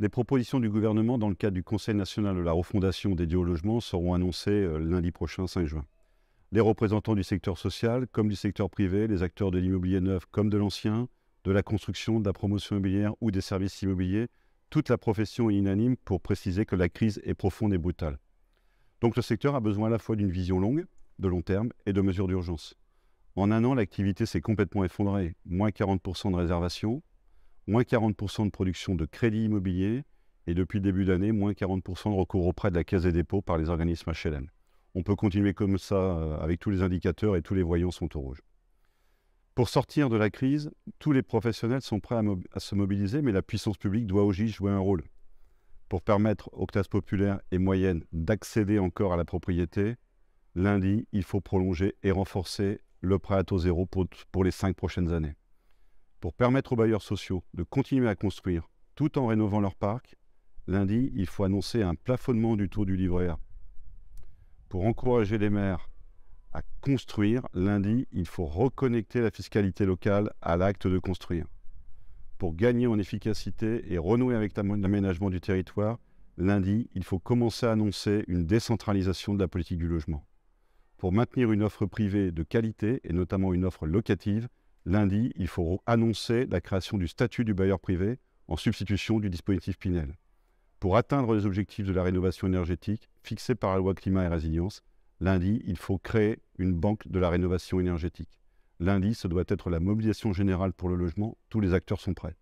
Les propositions du gouvernement dans le cadre du Conseil national de la refondation dédiée au logement seront annoncées euh, lundi prochain, 5 juin. Les représentants du secteur social comme du secteur privé, les acteurs de l'immobilier neuf comme de l'ancien, de la construction, de la promotion immobilière ou des services immobiliers, toute la profession est unanime pour préciser que la crise est profonde et brutale. Donc le secteur a besoin à la fois d'une vision longue, de long terme et de mesures d'urgence. En un an, l'activité s'est complètement effondrée, moins 40% de réservations, moins 40% de production de crédit immobilier et depuis le début d'année, moins 40% de recours auprès de la Caisse des dépôts par les organismes HLM. On peut continuer comme ça euh, avec tous les indicateurs et tous les voyants sont au rouge. Pour sortir de la crise, tous les professionnels sont prêts à, se mobiliser, mais la puissance publique doit aussi jouer un rôle. Pour permettre aux classes populaires et moyennes d'accéder encore à la propriété, lundi, il faut prolonger et renforcer le prêt à taux zéro pour les cinq prochaines années. Pour permettre aux bailleurs sociaux de continuer à construire tout en rénovant leur parc, lundi, il faut annoncer un plafonnement du taux du livret A. Pour encourager les maires à construire, lundi, il faut reconnecter la fiscalité locale à l'acte de construire. Pour gagner en efficacité et renouer avec l'aménagement du territoire, lundi, il faut commencer à annoncer une décentralisation de la politique du logement. Pour maintenir une offre privée de qualité et notamment une offre locative, lundi, il faut annoncer la création du statut du bailleur privé en substitution du dispositif Pinel. Pour atteindre les objectifs de la rénovation énergétique fixés par la loi climat et résilience, lundi, il faut créer une banque de la rénovation énergétique. Lundi, ce doit être la mobilisation générale pour le logement. Tous les acteurs sont prêts.